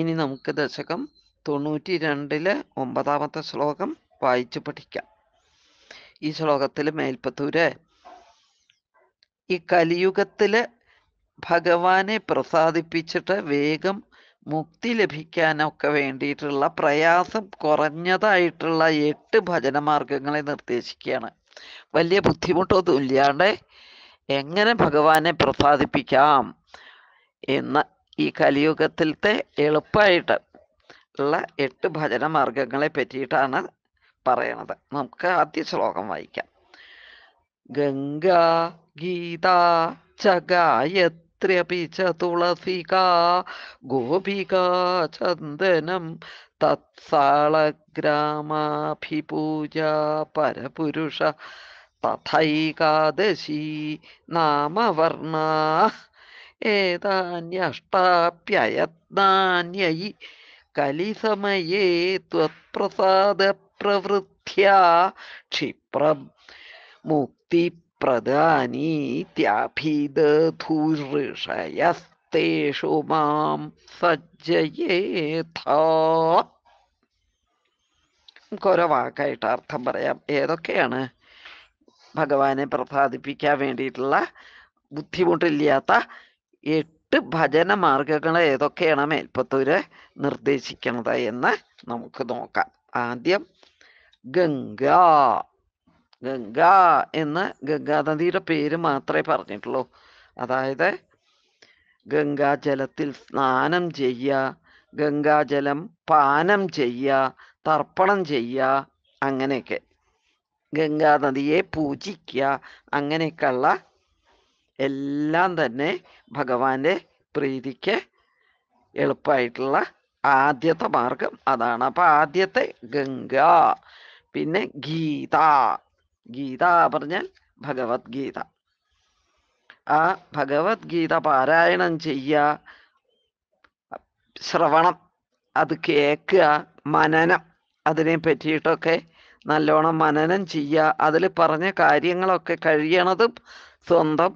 ഇനി നമുക്ക് ദശകം തൊണ്ണൂറ്റി രണ്ടിലെ ഒമ്പതാമത്തെ ശ്ലോകം വായിച്ചു പഠിക്കാം ഈ ശ്ലോകത്തിൽ മേൽപ്പത്തൂര് ഈ കലിയുഗത്തില് ഭഗവാനെ പ്രസാദിപ്പിച്ചിട്ട് വേഗം മുക്തി ലഭിക്കാനൊക്കെ വേണ്ടിയിട്ടുള്ള പ്രയാസം കുറഞ്ഞതായിട്ടുള്ള എട്ട് ഭജന നിർദ്ദേശിക്കുകയാണ് വലിയ ബുദ്ധിമുട്ടൊന്നും ഇല്ലാണ്ട് എങ്ങനെ ഭഗവാനെ പ്രസാദിപ്പിക്കാം എന്ന് ഈ കലിയുഗത്തിലത്തെ എളുപ്പമായിട്ട് ഉള്ള എട്ട് ഭജന മാർഗങ്ങളെ പറ്റിയിട്ടാണ് പറയണത് നമുക്ക് ആദ്യ ശ്ലോകം വായിക്കാം ഗംഗാ ഗീത ചകായത്ര്യപി തുളസി ഗോപിക ചന്ദനം തത്സാളഗ്രാമാഭിപൂജ പരപുരുഷ തഥൈകാദശി നാമവർണ ഏതാന്യഷ്ടാപ്യയത്നാന്യയി കലിസമയേ ത്വത്പ്രസാദപ്രവൃദ്ധ്യാ ക്ഷിപ്രം മുക്തിപ്രദാനീത്യഭിദധൂർഷയസ്തേഷു മാം സജ്ജയേഥ നമുക്കൊരോ വാക്കായിട്ട് അർത്ഥം പറയാം ഏതൊക്കെയാണ് ഭഗവാനെ പ്രസാദിപ്പിക്കാൻ വേണ്ടിയിട്ടുള്ള ബുദ്ധിമുട്ടില്ലാത്ത എട്ട് ഭജന മാർഗങ്ങൾ ഏതൊക്കെയാണ് മേൽപ്പത്തൂര് നിർദ്ദേശിക്കുന്നത് എന്ന് നമുക്ക് നോക്കാം ആദ്യം ഗംഗ ഗംഗ എന്ന് ഗംഗാനദിയുടെ പേര് മാത്രമേ പറഞ്ഞിട്ടുള്ളൂ അതായത് ഗംഗാജലത്തിൽ സ്നാനം ചെയ്യുക ഗംഗാജലം പാനം ചെയ്യുക തർപ്പണം ചെയ്യുക അങ്ങനെയൊക്കെ ഗംഗാനദിയെ പൂജിക്കുക അങ്ങനെയൊക്കെയുള്ള എല്ലാം തന്നെ ഭഗവാന്റെ പ്രീതിക്ക് എളുപ്പമായിട്ടുള്ള ആദ്യത്തെ മാർഗം അതാണ് അപ്പൊ ആദ്യത്തെ ഗംഗ പിന്നെ ഗീത ഗീത പറഞ്ഞാൽ ഭഗവത്ഗീത ആ ഭഗവത്ഗീത പാരായണം ചെയ്യുക ശ്രവണം അത് കേൾക്കുക മനനം അതിനെ പറ്റിയിട്ടൊക്കെ നല്ലോണം മനനം ചെയ്യുക അതിൽ പറഞ്ഞ കാര്യങ്ങളൊക്കെ കഴിയണതും സ്വന്തം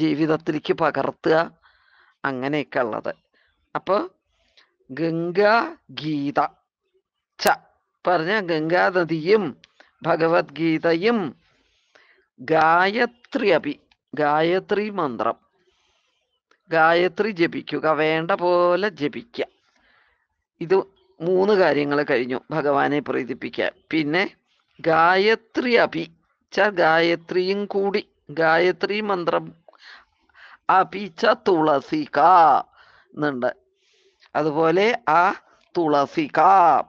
ജീവിതത്തിലേക്ക് പകർത്തുക അങ്ങനെയൊക്കെ ഉള്ളത് അപ്പോൾ ഗംഗാ ഗീത ച പറഞ്ഞ ഗംഗാനദിയും ഭഗവത്ഗീതയും ഗായത്രി അഭി ഗായത്രി മന്ത്രം ഗായത്രി ജപിക്കുക വേണ്ട പോലെ ജപിക്കുക ഇത് മൂന്ന് കാര്യങ്ങൾ കഴിഞ്ഞു ഭഗവാനെ പ്രീതിപ്പിക്കാൻ പിന്നെ ഗായത്രി അഭി ച ഗായത്രിയും കൂടി ഗായത്രി മന്ത്രം അപിച്ച തുളസിക എന്നുണ്ട് അതുപോലെ ആ തുളസിക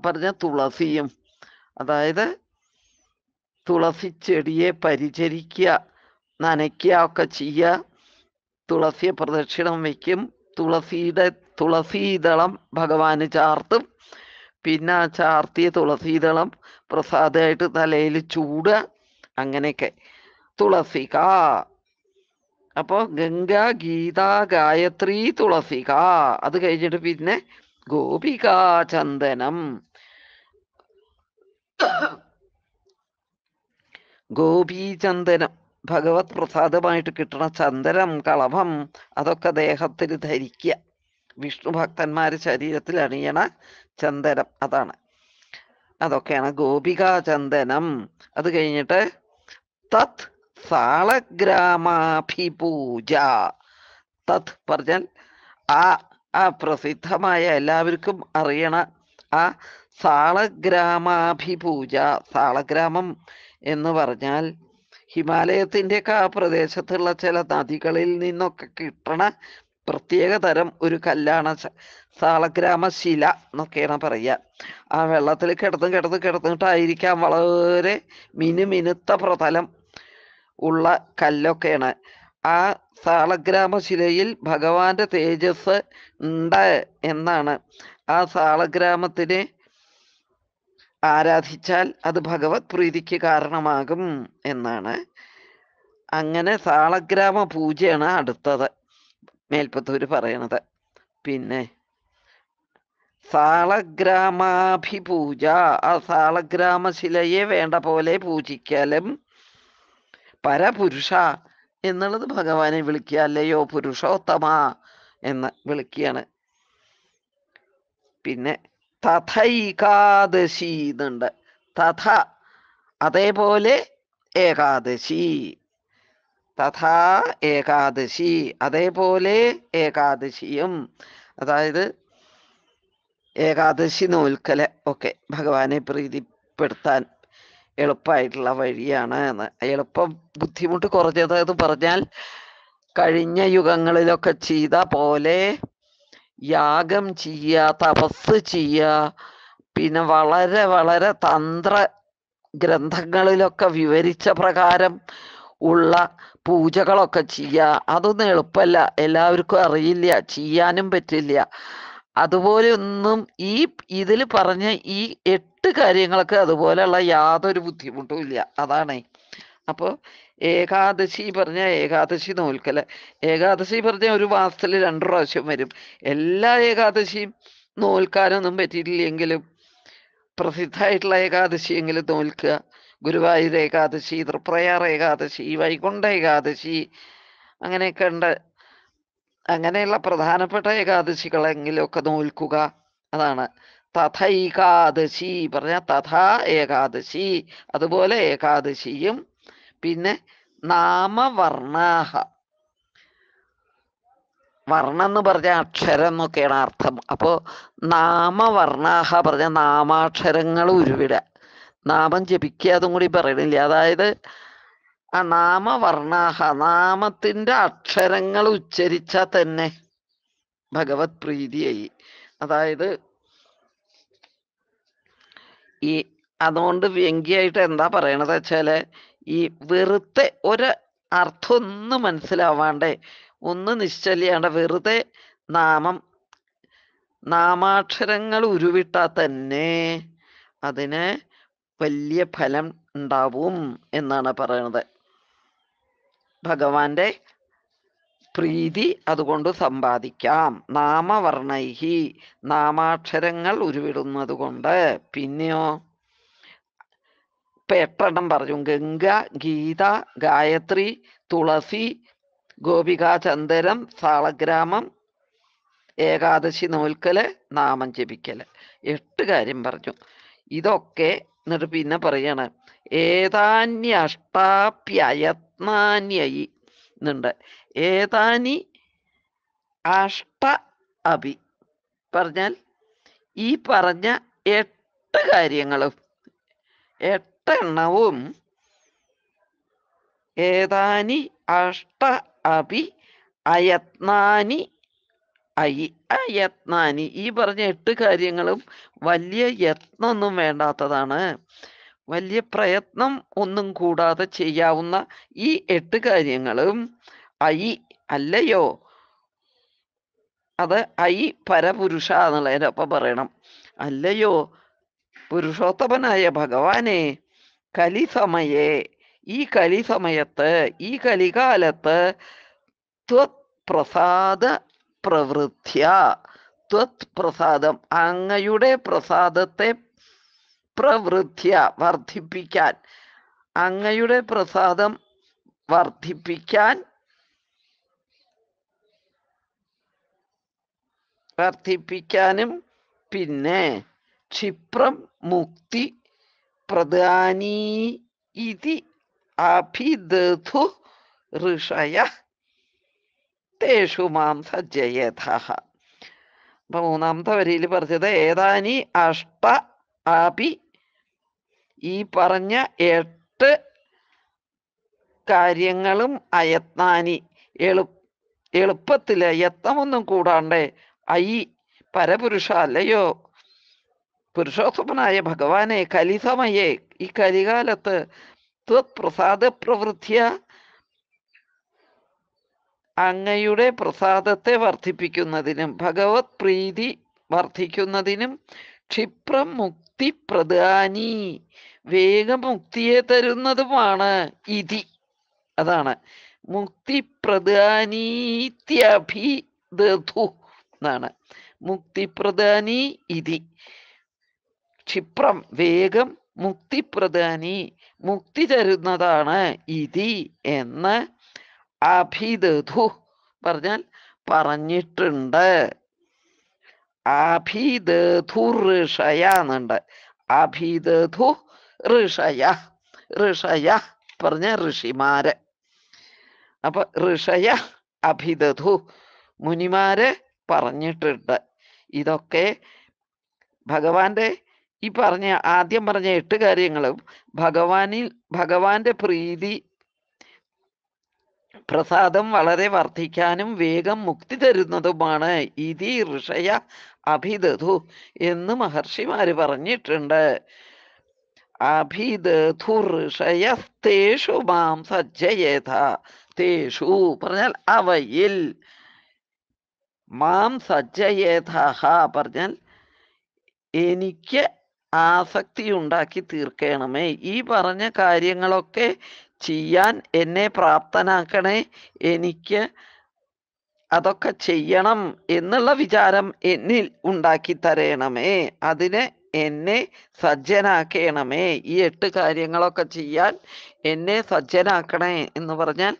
പറഞ്ഞ തുളസിയും അതായത് തുളസി ചെടിയെ പരിചരിക്കുക നനയ്ക്കുക ഒക്കെ ചെയ്യുക തുളസിയെ പ്രദക്ഷിണം വയ്ക്കും തുളസിയുടെ തുളസീതളം ഭഗവാന് ചാർത്തും പിന്നെ ആ ചാർത്തിയ തുളസീതളം പ്രസാദമായിട്ട് തലയിൽ ചൂടുക അങ്ങനെയൊക്കെ തുളസിക അപ്പോൾ ഗംഗ ഗീത ഗായത്രി തുളസിക അത് കഴിഞ്ഞിട്ട് പിന്നെ ഗോപികാ ചന്ദനം ഗോപീചന്ദനം ഭഗവത് പ്രസാദമായിട്ട് കിട്ടണ ചന്ദനം കളഭം അതൊക്കെ ദേഹത്തിൽ ധരിക്കുക വിഷ്ണു ഭക്തന്മാർ ശരീരത്തിൽ അണിയണ ചന്ദനം അതാണ് അതൊക്കെയാണ് ഗോപികാ ചന്ദനം അത് കഴിഞ്ഞിട്ട് തത് സാളഗ്രാമാഭിപൂജ തത് പറഞ്ഞാൽ ആ ആ പ്രസിദ്ധമായ എല്ലാവർക്കും അറിയണ ആ സാളഗ്രാമാഭിപൂജ സാളഗ്രാമം എന്ന് പറഞ്ഞാൽ ഹിമാലയത്തിൻ്റെയൊക്കെ ആ പ്രദേശത്തുള്ള ചില നദികളിൽ നിന്നൊക്കെ കിട്ടണ പ്രത്യേക തരം ഒരു കല്ലാണ് സാളഗ്രാമശില എന്നൊക്കെയാണ് പറയുക ആ വെള്ളത്തിൽ കിടന്ന് കിടന്ന് കിടന്നിട്ടായിരിക്കാം വളരെ മിനുമിനുത്ത പ്രതലം ഉള്ള കല്ലൊക്കെയാണ് ആ ശിലയിൽ ഭഗവാന്റെ തേജസ് ഉണ്ട് എന്നാണ് ആ സാളഗ്രാമത്തിനെ ആരാധിച്ചാൽ അത് ഭഗവത് പ്രീതിക്ക് കാരണമാകും എന്നാണ് അങ്ങനെ സാളഗ്രാമ പൂജയാണ് അടുത്തത് മേൽപ്പത്തൂർ പറയണത് പിന്നെ സാളഗ്രാമാഭിപൂജ ആ സാളഗ്രാമശിലയെ വേണ്ട പോലെ പൂജിക്കലും പരപുരുഷ എന്നുള്ളത് ഭഗവാനെ വിളിക്കുക അല്ലയോ പുരുഷോത്തമ എന്ന് വിളിക്കുകയാണ് പിന്നെ തഥൈകാദശി എന്നുണ്ട് തഥ അതേപോലെ ഏകാദശി തഥാ ഏകാദശി അതേപോലെ ഏകാദശിയും അതായത് ഏകാദശി നോൽക്കല ഒക്കെ ഭഗവാനെ പ്രീതിപ്പെടുത്താൻ എളുപ്പമായിട്ടുള്ള വഴിയാണ് എന്ന് എളുപ്പം ബുദ്ധിമുട്ട് കുറഞ്ഞത് എന്ന് പറഞ്ഞാൽ കഴിഞ്ഞ യുഗങ്ങളിലൊക്കെ ചെയ്ത പോലെ യാഗം ചെയ്യുക തപസ് ചെയ്യുക പിന്നെ വളരെ വളരെ തന്ത്ര ഗ്രന്ഥങ്ങളിലൊക്കെ വിവരിച്ച പ്രകാരം ഉള്ള പൂജകളൊക്കെ ചെയ്യുക അതൊന്നും എളുപ്പമല്ല എല്ലാവർക്കും അറിയില്ല ചെയ്യാനും പറ്റില്ല അതുപോലെ ഒന്നും ഈ ഇതിൽ പറഞ്ഞ ഈ എട്ട് കാര്യങ്ങൾക്ക് അതുപോലെയുള്ള യാതൊരു ബുദ്ധിമുട്ടും ഇല്ല അതാണ് അപ്പോൾ ഏകാദശി പറഞ്ഞ ഏകാദശി നോൽക്കല് ഏകാദശി പറഞ്ഞ ഒരു മാസത്തിൽ രണ്ട് പ്രാവശ്യം വരും എല്ലാ ഏകാദശിയും നോൽക്കാനൊന്നും പറ്റിയിട്ടില്ലെങ്കിലും പ്രസിദ്ധമായിട്ടുള്ള ഏകാദശിയെങ്കിലും നോൽക്കുക ഗുരുവായൂർ ഏകാദശി തൃപ്രയാർ ഏകാദശി വൈകുണ്ഠ ഏകാദശി അങ്ങനെയൊക്കെ ഉണ്ട് അങ്ങനെയുള്ള പ്രധാനപ്പെട്ട ഏകാദശികളെങ്കിലുമൊക്കെ നോൽക്കുക അതാണ് തഥൈകാദശി പറഞ്ഞ തഥ ഏകാദശി അതുപോലെ ഏകാദശിയും പിന്നെ നാമവർണാഹ വർണ്ണം എന്ന് പറഞ്ഞ അക്ഷരം എന്നൊക്കെയാണ് അർത്ഥം അപ്പോൾ നാമവർണാഹ പറഞ്ഞ നാമാക്ഷരങ്ങൾ ഉരുവിട നാമം ജപിക്കുക അതും കൂടി പറയണില്ല അതായത് ആ നാമവർണാഹ നാമത്തിന്റെ അക്ഷരങ്ങൾ ഉച്ചരിച്ചാൽ തന്നെ ഭഗവത് പ്രീതിയായി അതായത് ഈ അതുകൊണ്ട് വ്യംഗ്യായിട്ട് എന്താ പറയണത് വെച്ചാല് ഈ വെറുതെ ഒരു അർത്ഥം ഒന്നും മനസ്സിലാവാണ്ടേ ഒന്ന് നിശ്ചലിയാണ്ട വെറുതെ നാമം നാമാക്ഷരങ്ങൾ ഉരുവിട്ടാൽ തന്നെ അതിന് വലിയ ഫലം ഉണ്ടാവും എന്നാണ് പറയണത് ഭഗവാന്റെ പ്രീതി അതുകൊണ്ട് സമ്പാദിക്കാം നാമവർണൈഹി നാമാക്ഷരങ്ങൾ ഉരുവിടുന്നത് കൊണ്ട് പിന്നെയോ ഇപ്പൊ എട്ടെണ്ണം പറഞ്ഞു ഗംഗ ഗീത ഗായത്രി തുളസി ഗോപികാചന്ദരം സാളഗ്രാമം ഏകാദശി നോൽക്കല് നാമം ജപിക്കല് എട്ട് കാര്യം പറഞ്ഞു ഇതൊക്കെ എന്നിട്ട് പിന്നെ പറയണം ഏതാന്യ അഷ്ടാപ്യയത്നാന്യയി എന്നുണ്ട് ഏതാനി അഷ്ട അഭി പറഞ്ഞാൽ ഈ പറഞ്ഞ എട്ട് കാര്യങ്ങളും എട്ടെണ്ണവും ഏതാനി അഷ്ട അഭി അയത്നാനി അയി അയത്നാനി ഈ പറഞ്ഞ എട്ട് കാര്യങ്ങളും വലിയ യത്നൊന്നും വേണ്ടാത്തതാണ് വലിയ പ്രയത്നം ഒന്നും കൂടാതെ ചെയ്യാവുന്ന ഈ എട്ട് കാര്യങ്ങളും ഐ അല്ലയോ അത് ഐ പരപുരുഷ എന്നുള്ളതിൻ്റെ ഒപ്പം പറയണം അല്ലയോ പുരുഷോത്തമനായ ഭഗവാനെ കലിസമയേ ഈ കലിസമയത്ത് ഈ കലികാലത്ത് പ്രസാദ പ്രവൃത്യ ത്വത് പ്രസാദം അങ്ങയുടെ പ്രസാദത്തെ പ്രവൃത്തിയ വർദ്ധിപ്പിക്കാൻ അങ്ങയുടെ പ്രസാദം വർദ്ധിപ്പിക്കാൻ വർദ്ധിപ്പിക്കാനും പിന്നെ ക്ഷിപ്രം മുക്തി പ്രധാനീ ഇതി അഭിദധു ഋഷയ തേഷു മാം അപ്പൊ മൂന്നാമത്തെ വരിയിൽ പറഞ്ഞത് ഏതാനി അഷ്ട അഭി ഈ പറഞ്ഞ എട്ട് കാര്യങ്ങളും അയത്നാനി എളു എളുപ്പത്തിൽ ഒന്നും കൂടാണ്ടേ ഐ പരപുരുഷ അല്ലയോ പുരുഷോത്തമനായ ഭഗവാനെ കലിസമയെ ഈ കലികാലത്ത് ത്വത്പ്രസാദ പ്രവൃത്തിയ അങ്ങയുടെ പ്രസാദത്തെ വർദ്ധിപ്പിക്കുന്നതിനും ഭഗവത് പ്രീതി വർദ്ധിക്കുന്നതിനും ക്ഷിപ്രം മുക്തി പ്രധാനി വേഗം മുക്തിയെ തരുന്നതുമാണ് ഇതി അതാണ് മുക്തി പ്രധാനീത്യഭിധു എന്നാണ് മുക്തി പ്രധാനി ഇതി ക്ഷിപ്രം വേഗം മുക്തി പ്രധാനി മുക്തി തരുന്നതാണ് ഇതി എന്ന് അഭിദു പറഞ്ഞാൽ പറഞ്ഞിട്ടുണ്ട് അഭിധു ഋഷയാന്നുണ്ട് അഭിദു ഋഷയ ഋഷയ പറഞ്ഞ ഋഷിമാര് അപ്പൊ ഋഷയ അഭിതധു മുനിമാര് പറഞ്ഞിട്ടുണ്ട് ഇതൊക്കെ ഭഗവാന്റെ ഈ പറഞ്ഞ ആദ്യം പറഞ്ഞ എട്ട് കാര്യങ്ങളും ഭഗവാനിൽ ഭഗവാന്റെ പ്രീതി പ്രസാദം വളരെ വർദ്ധിക്കാനും വേഗം മുക്തി തരുന്നതുമാണ് ഇതി ഋഷയ അഭിതധു എന്ന് മഹർഷിമാര് പറഞ്ഞിട്ടുണ്ട് അഭിദുർഷയസ്തേഷു മാം സജ്ജയേത തേഷു പറഞ്ഞാൽ അവയിൽ മാം സജ്ജയേഥ പറഞ്ഞാൽ എനിക്ക് ആസക്തി ഉണ്ടാക്കി തീർക്കണമേ ഈ പറഞ്ഞ കാര്യങ്ങളൊക്കെ ചെയ്യാൻ എന്നെ പ്രാപ്തനാക്കണേ എനിക്ക് അതൊക്കെ ചെയ്യണം എന്നുള്ള വിചാരം എന്നിൽ ഉണ്ടാക്കി തരണമേ അതിനെ എന്നെ സജ്ജനാക്കണമേ ഈ എട്ട് കാര്യങ്ങളൊക്കെ ചെയ്യാൻ എന്നെ സജ്ജനാക്കണേ എന്ന് പറഞ്ഞാൽ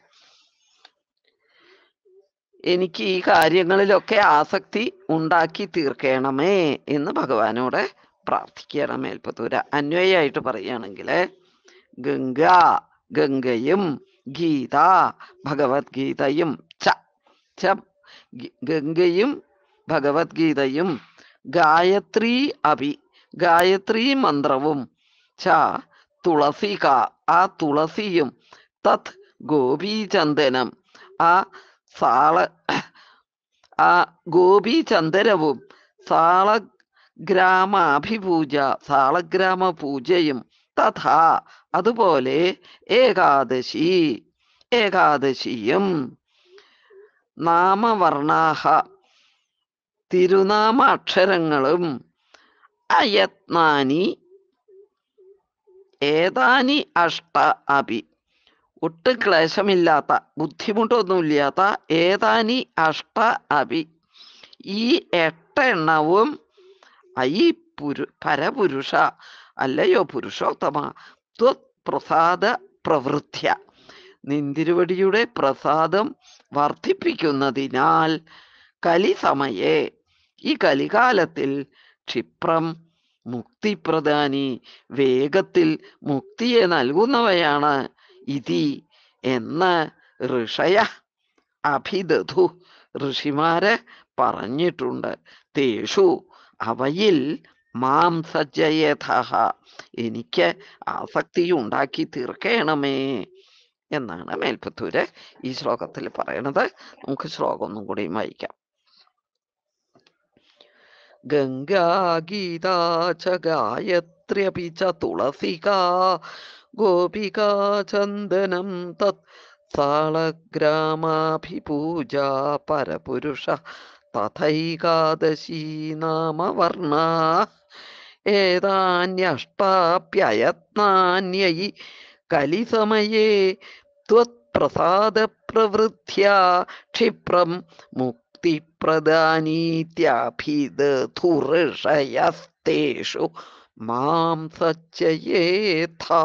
എനിക്ക് ഈ കാര്യങ്ങളിലൊക്കെ ആസക്തി ഉണ്ടാക്കി തീർക്കണമേ എന്ന് ഭഗവാനോട് പ്രാർത്ഥിക്കണം മേൽപ്പത്തൂര അന്വയായിട്ട് പറയുകയാണെങ്കിൽ ഗംഗ ഗംഗയും ഗീത ഭഗവത്ഗീതയും ച ച ഗംഗയും ഭഗവത്ഗീതയും ഗായത്രി അഭി ഗായത്രി മന്ത്രവും ച തുളസി തുളസിക ആ തുളസിയും തത് ഗോപീചന്ദനം ആ സാള ആ ഗോപീചന്ദനവും സാള ഗ്രാമാഭിപൂജ സാളഗ്രാമ പൂജയും തഥാ അതുപോലെ ഏകാദശി ഏകാദശിയും നാമവർണാഹ തിരുനാമ അക്ഷരങ്ങളും അയത്നാനി ഏതാനി അഷ്ട അപി ഒട്ടും ക്ലേശമില്ലാത്ത ബുദ്ധിമുട്ടൊന്നുമില്ലാത്ത ഏതാനി അഷ്ട അപി ഈ എട്ടെണ്ണവും ഐ പുരു പരപുരുഷ അല്ലയോ പുരുഷോത്തമ ത്വപ്രസാദ പ്രവൃത്യ നിന്തിരുവടിയുടെ പ്രസാദം വർദ്ധിപ്പിക്കുന്നതിനാൽ കലിസമയെ ഈ കലികാലത്തിൽ ക്ഷിപ്രം മുക്തിപ്രദാനി വേഗത്തിൽ മുക്തിയെ നൽകുന്നവയാണ് ഇതി എന്ന് ഋഷയ അഭിദധു ഋഷിമാര് പറഞ്ഞിട്ടുണ്ട് തേഷു അവയിൽ മാംസജയഥ എനിക്ക് ആസക്തി ഉണ്ടാക്കി തീർക്കണമേ എന്നാണ് മേൽപ്പത്തൂര് ഈ ശ്ലോകത്തിൽ പറയണത് നമുക്ക് ശ്ലോകം ഒന്നും കൂടി വായിക്കാം ഗംഗാഗീതാ ച ഗായത്ര്യപി ച തുളസികാ ഗോപികാ ചന്ദനം തത് സാളഗ്രാമാഭിപൂജ പരപുരുഷ തഥൈകാദശീ നാമവർണ ഏതാന്യഷ്ടാപ്യയത്നാന്യയി കലിസമയേ त्वत्प्रसादप्रवृद्ध्या ക്ഷിപ്രം മുക്തി പ്രധാനീത്യാഭിധുർഷയസ്തേഷു മാം സച്ചയേഥാ